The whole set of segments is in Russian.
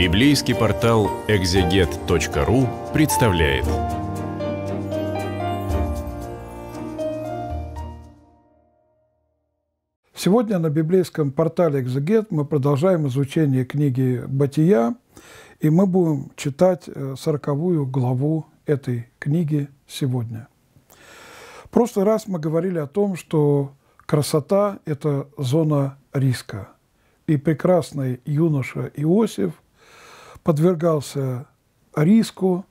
Библейский портал экзегет.ру представляет. Сегодня на библейском портале «Экзегет» мы продолжаем изучение книги «Бытия», и мы будем читать э, сороковую главу этой книги сегодня. В прошлый раз мы говорили о том, что красота – это зона риска. И прекрасный юноша Иосиф – подвергался риску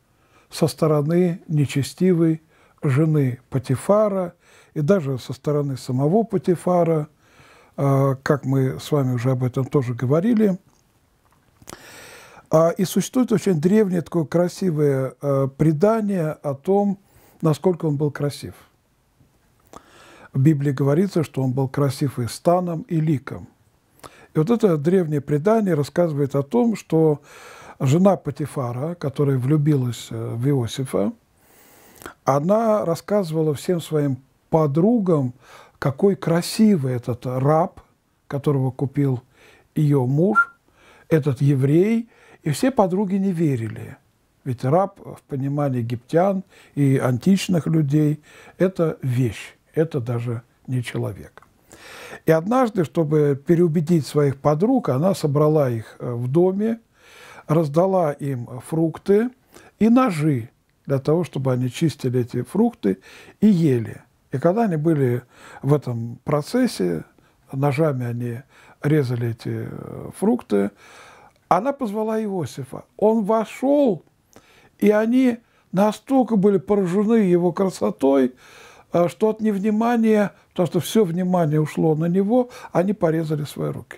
со стороны нечестивой жены Патифара и даже со стороны самого Патифара, а, как мы с вами уже об этом тоже говорили. А, и существует очень древнее такое красивое а, предание о том, насколько он был красив. В Библии говорится, что он был красив и станом, и ликом. И вот это древнее предание рассказывает о том, что жена Патифара, которая влюбилась э, в Иосифа, она рассказывала всем своим подругам, какой красивый этот раб, которого купил ее муж, этот еврей, и все подруги не верили. Ведь раб в понимании египтян и античных людей – это вещь, это даже не человек. И однажды, чтобы переубедить своих подруг, она собрала их э, в доме, раздала им фрукты и ножи для того, чтобы они чистили эти фрукты и ели. И когда они были в этом процессе, ножами они резали эти э, фрукты, она позвала Иосифа. Он вошел, и они настолько были поражены его красотой, э, что от невнимания, потому что все внимание ушло на него, они порезали свои руки.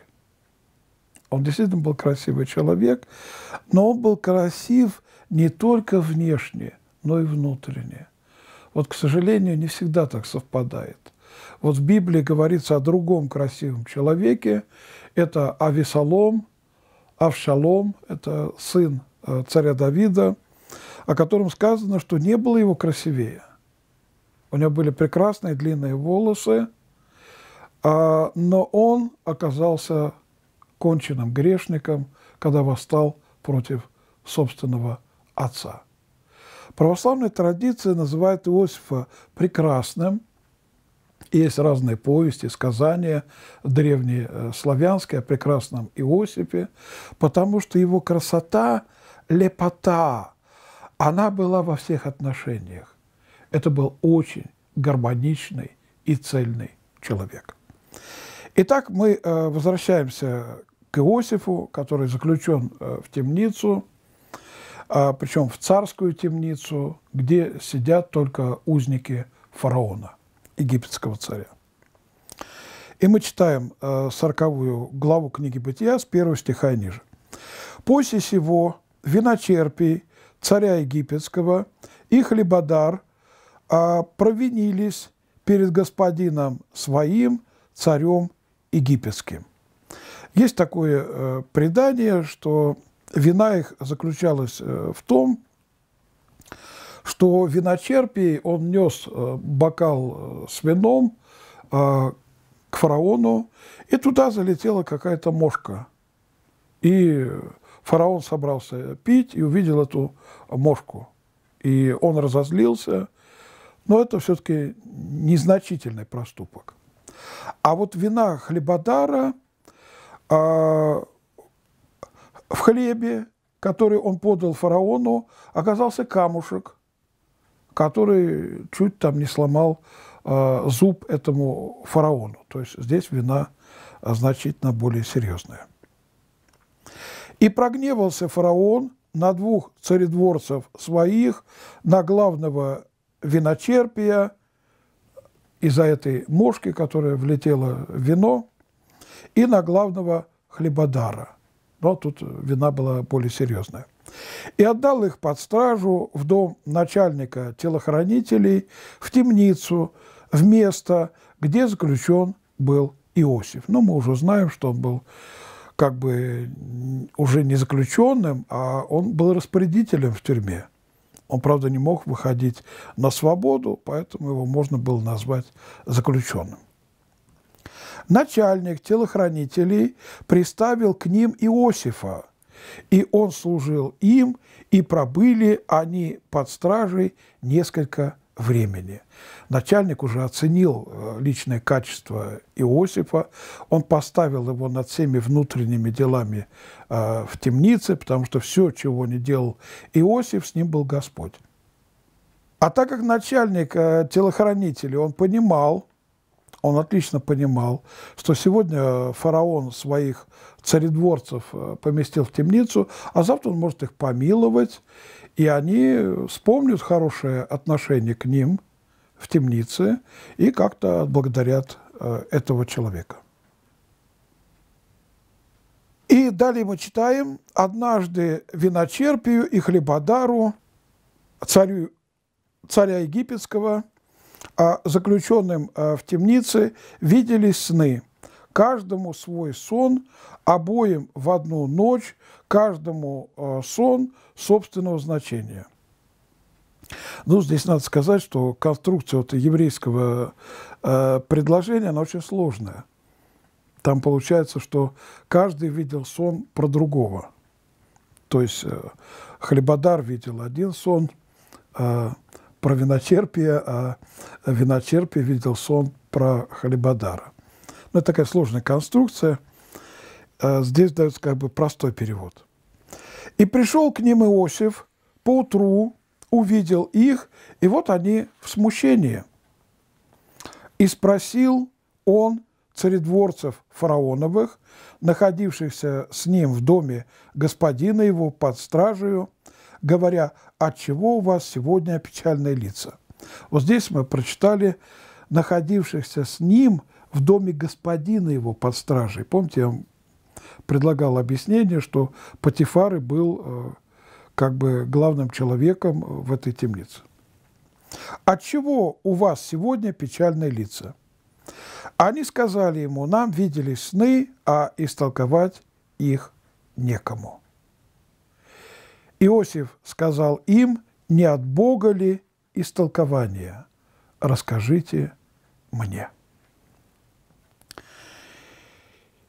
Он действительно был красивый человек, но он был красив не только внешне, но и внутренне. Вот, к сожалению, не всегда так совпадает. Вот в Библии говорится о другом красивом человеке. Это Авесолом, Авшалом, это сын э, царя Давида, о котором сказано, что не было его красивее. У него были прекрасные длинные волосы, а, но он оказался конченным грешником, когда восстал против собственного отца. Православная традиция называет Иосифа прекрасным. Есть разные повести, сказания древнеславянские э, о прекрасном Иосифе, потому что его красота, лепота, она была во всех отношениях. Это был очень гармоничный и цельный человек. Итак, мы э, возвращаемся к Иосифу, который заключен э, в темницу, а причем в царскую темницу, где сидят только узники фараона, египетского царя. И мы читаем 40 э, главу книги Бытия с первого стиха ниже. «После сего виночерпий царя египетского и хлебодар а, провинились перед господином своим, царем египетским». Есть такое э, предание, что вина их заключалась э, в том, что виночерпий он нес э, бокал с вином к фараону, и туда залетела какая-то мошка. И фараон собрался пить и увидел эту мошку. И он разозлился, но это все-таки незначительный проступок. А вот вина Хлебодара – а, в хлебе, который он подал фараону, оказался камушек, который чуть там не сломал а, зуб этому фараону. То есть здесь вина а, значительно более серьезная. И прогневался фараон на двух царедворцев своих, на главного виночерпия, из-за этой мошки, которая влетела в вино – и на главного хлебодара. Но тут вина была более серьезная. И отдал их под стражу в дом начальника телохранителей, в темницу, в место, где заключен был Иосиф. Но мы уже знаем, что он был как бы уже не заключенным, а он был распорядителем в тюрьме. Он, правда, не мог выходить на свободу, поэтому его можно было назвать заключенным начальник телохранителей приставил к ним Иосифа, и он служил им, и пробыли они под стражей несколько времени. Начальник уже оценил э, личное качество Иосифа, он поставил его над всеми внутренними делами э, в темнице, потому что все, чего не делал Иосиф, с ним был Господь. А так как начальник э, телохранителей, он понимал, он отлично понимал, что сегодня э, фараон своих царедворцев э, поместил в темницу, а завтра он может их помиловать, и они вспомнят хорошее отношение к ним в темнице и как-то отблагодарят э, этого человека. И далее мы читаем «Однажды виночерпию и хлебодару царю, царя египетского а заключенным э, в темнице видели сны. Каждому свой сон, обоим в одну ночь, каждому э, сон собственного значения. Ну, здесь надо сказать, что конструкция вот еврейского э, предложения, она очень сложная. Там получается, что каждый видел сон про другого. То есть Хлебодар видел один сон, про виночерпие, а виночерпие видел сон про Халибадара. Ну, это такая сложная конструкция. А, здесь дается как бы простой перевод. «И пришел к ним Иосиф поутру, увидел их, и вот они в смущении. И спросил он царедворцев фараоновых, находившихся с ним в доме господина его под стражею, говоря, от чего у вас сегодня печальные лица. Вот здесь мы прочитали находившихся с ним в доме господина его под стражей. Помните, я вам предлагал объяснение, что Патифары был э, как бы главным человеком э, в этой темнице. От чего у вас сегодня печальные лица? Они сказали ему, нам видели сны, а истолковать их некому. Иосиф сказал им, не от Бога ли истолкование? Расскажите мне.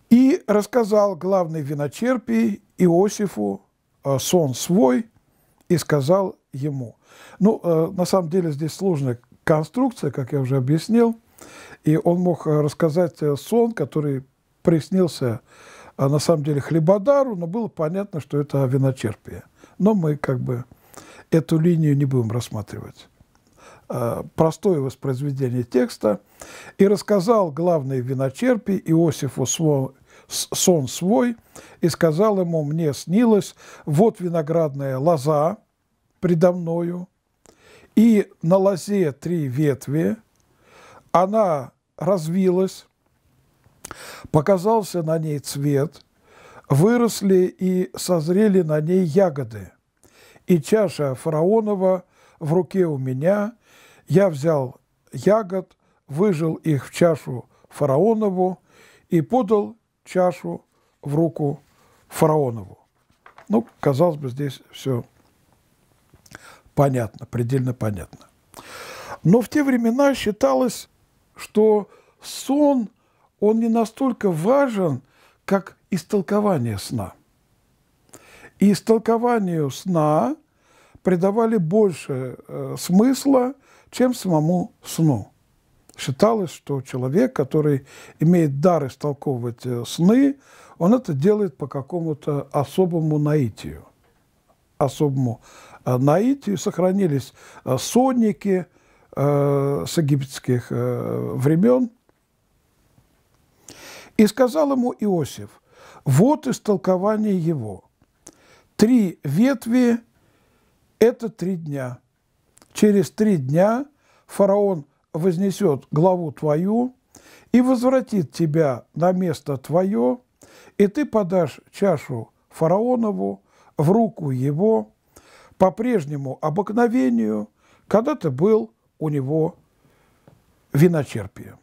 И рассказал главный виночерпий Иосифу э, сон свой и сказал ему. Ну, э, на самом деле здесь сложная конструкция, как я уже объяснил, и он мог э, рассказать сон, который приснился на самом деле Хлебодару, но было понятно, что это виночерпие. Но мы как бы эту линию не будем рассматривать. А, простое воспроизведение текста. «И рассказал главный виночерпий Иосифу сон свой, и сказал ему, мне снилось, вот виноградная лоза предо мною, и на лозе три ветви, она развилась, показался на ней цвет, выросли и созрели на ней ягоды и чаша фараонова в руке у меня. Я взял ягод, выжил их в чашу фараонову и подал чашу в руку фараонову. Ну, казалось бы, здесь все понятно, предельно понятно. Но в те времена считалось, что сон, он не настолько важен, как истолкование сна. И истолкованию сна придавали больше э, смысла, чем самому сну. Считалось, что человек, который имеет дар истолковывать э, сны, он это делает по какому-то особому наитию. Особому э, наитию сохранились э, сонники э, с египетских э, времен. И сказал ему Иосиф, вот истолкование его. Три ветви – это три дня. Через три дня фараон вознесет главу твою и возвратит тебя на место твое, и ты подашь чашу фараонову в руку его по прежнему обыкновению, когда ты был у него виночерпием.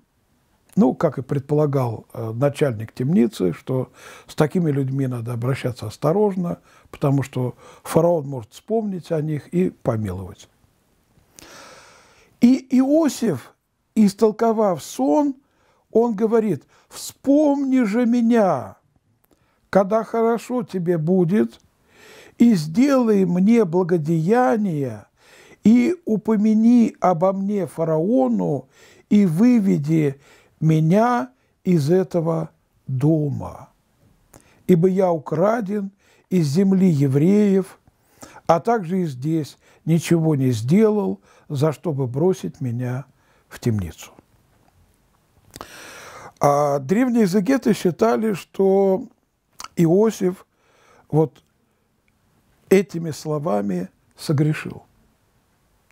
Ну, как и предполагал э, начальник темницы, что с такими людьми надо обращаться осторожно, потому что фараон может вспомнить о них и помиловать. И Иосиф, истолковав сон, он говорит, «Вспомни же меня, когда хорошо тебе будет, и сделай мне благодеяние, и упомяни обо мне фараону, и выведи меня из этого дома, ибо я украден из земли евреев, а также и здесь ничего не сделал, за что бы бросить меня в темницу. А древние изегеты считали, что Иосиф вот этими словами согрешил.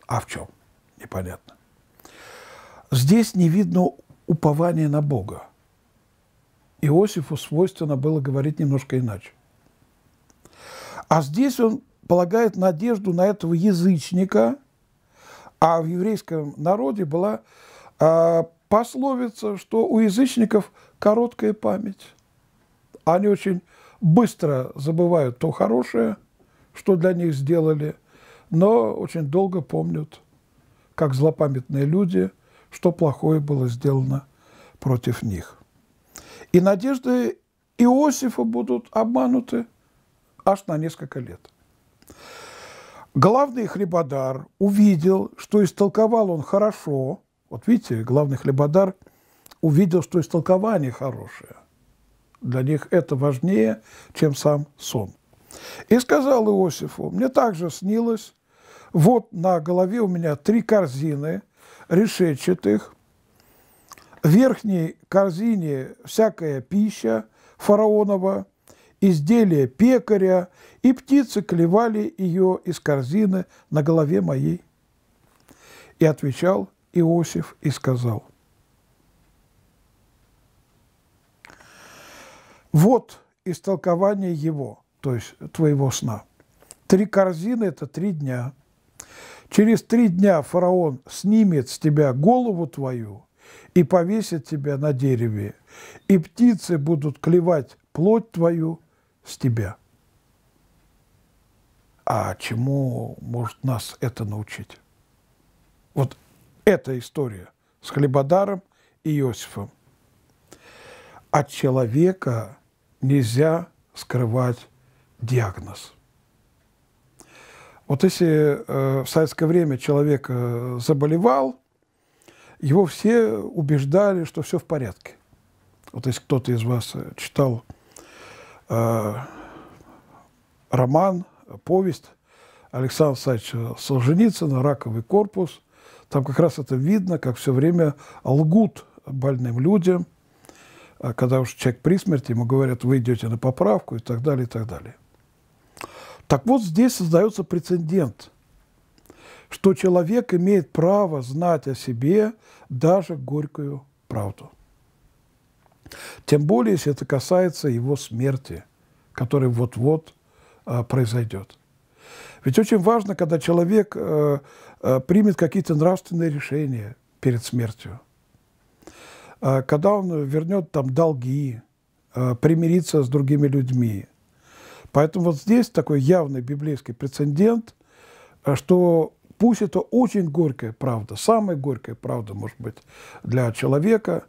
А в чем? Непонятно. Здесь не видно упование на Бога. Иосифу свойственно было говорить немножко иначе. А здесь он полагает надежду на этого язычника, а в еврейском народе была э, пословица, что у язычников короткая память. Они очень быстро забывают то хорошее, что для них сделали, но очень долго помнят, как злопамятные люди – что плохое было сделано против них. И надежды Иосифа будут обмануты аж на несколько лет. Главный хлебодар увидел, что истолковал он хорошо. Вот видите, главный хлебодар увидел, что истолкование хорошее. Для них это важнее, чем сам сон. И сказал Иосифу, мне также снилось, вот на голове у меня три корзины, решетчатых, в верхней корзине всякая пища фараонова, изделия пекаря, и птицы клевали ее из корзины на голове моей. И отвечал Иосиф и сказал, вот истолкование его, то есть твоего сна. Три корзины – это три дня – Через три дня фараон снимет с тебя голову твою и повесит тебя на дереве, и птицы будут клевать плоть твою с тебя. А чему может нас это научить? Вот эта история с Хлебодаром и Иосифом. От человека нельзя скрывать диагноз – вот если э, в советское время человек э, заболевал, его все убеждали, что все в порядке. Вот если кто-то из вас э, читал э, роман, повесть Александра Александровича Солженицына «Раковый корпус», там как раз это видно, как все время лгут больным людям, когда уж человек при смерти, ему говорят, вы идете на поправку и так далее, и так далее. Так вот, здесь создается прецедент, что человек имеет право знать о себе даже горькую правду. Тем более, если это касается его смерти, которая вот-вот а, произойдет. Ведь очень важно, когда человек а, а, примет какие-то нравственные решения перед смертью, а, когда он вернет там долги, а, примириться с другими людьми – Поэтому вот здесь такой явный библейский прецедент, э, что пусть это очень горькая правда, самая горькая правда, может быть, для человека,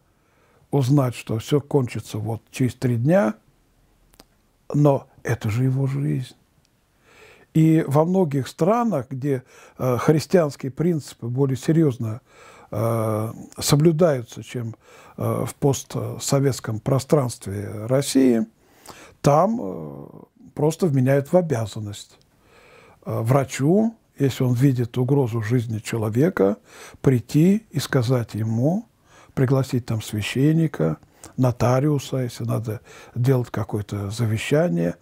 узнать, что все кончится вот через три дня, но это же его жизнь. И во многих странах, где э, христианские принципы более серьезно э, соблюдаются, чем э, в постсоветском пространстве России, там э, просто вменяют в обязанность а, врачу, если он видит угрозу жизни человека, прийти и сказать ему, пригласить там священника, нотариуса, если надо делать какое-то завещание,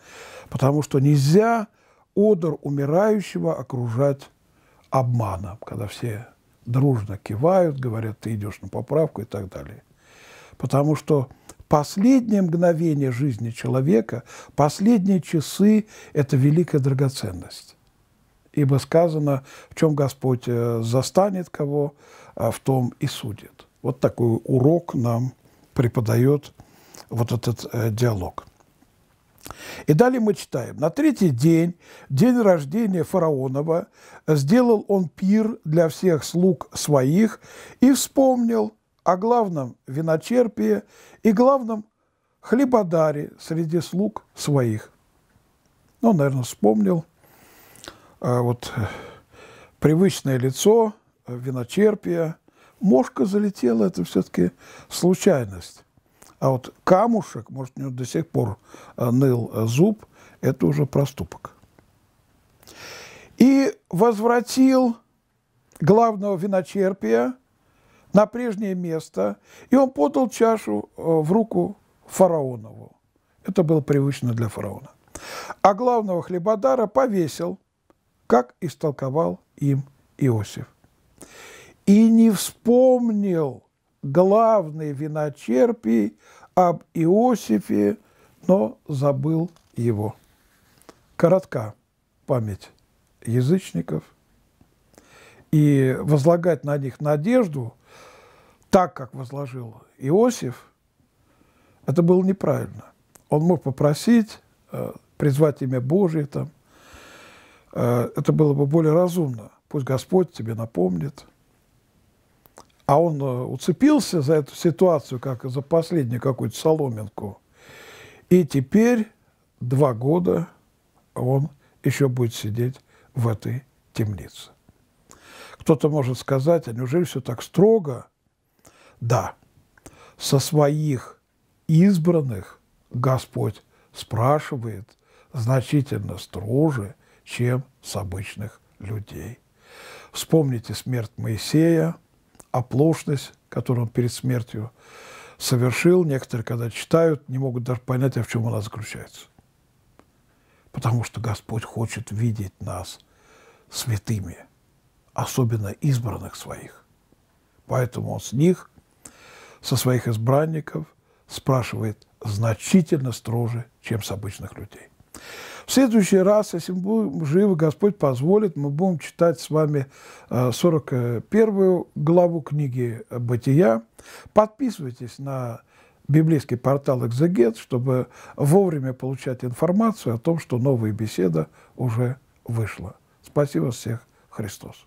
потому что нельзя одор умирающего окружать обманом, когда все дружно кивают, говорят, ты идешь на поправку и так далее. Потому что последнее мгновение жизни человека, последние часы – это великая драгоценность. Ибо сказано, в чем Господь э, застанет кого, а в том и судит. Вот такой урок нам преподает вот этот э, диалог. И далее мы читаем. На третий день, день рождения фараонова, сделал он пир для всех слуг своих и вспомнил, о главном виночерпии и главном хлебодаре среди слуг своих. Ну, наверное, вспомнил а вот э, привычное лицо, э, виночерпия. Мошка залетела, это все-таки случайность. А вот камушек, может, у него до сих пор ныл зуб, это уже проступок. И возвратил главного виночерпия – на прежнее место, и он подал чашу э, в руку фараонову. Это было привычно для фараона. А главного хлебодара повесил, как истолковал им Иосиф. И не вспомнил главный виночерпий об Иосифе, но забыл его. Коротка память язычников, и возлагать на них надежду – так, как возложил Иосиф, это было неправильно. Он мог попросить, э, призвать имя Божие там. Э, это было бы более разумно. Пусть Господь тебе напомнит. А он э, уцепился за эту ситуацию, как за последнюю какую-то соломинку. И теперь два года он еще будет сидеть в этой темнице. Кто-то может сказать, а неужели все так строго – да, со своих избранных Господь спрашивает значительно строже, чем с обычных людей. Вспомните смерть Моисея, оплошность, которую он перед смертью совершил. Некоторые, когда читают, не могут даже понять, а в чем она заключается. Потому что Господь хочет видеть нас святыми, особенно избранных своих. Поэтому Он с них – со своих избранников спрашивает значительно строже, чем с обычных людей. В следующий раз, если мы будем живы, Господь позволит, мы будем читать с вами 41 э, главу книги «Бытия». Подписывайтесь на библейский портал «Экзегет», чтобы вовремя получать информацию о том, что новая беседа уже вышла. Спасибо всех. Христос.